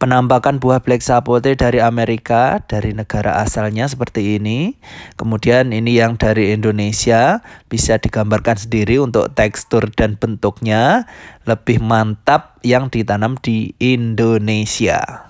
Penampakan buah black sapote dari Amerika, dari negara asalnya seperti ini. Kemudian ini yang dari Indonesia, bisa digambarkan sendiri untuk tekstur dan bentuknya. Lebih mantap yang ditanam di Indonesia.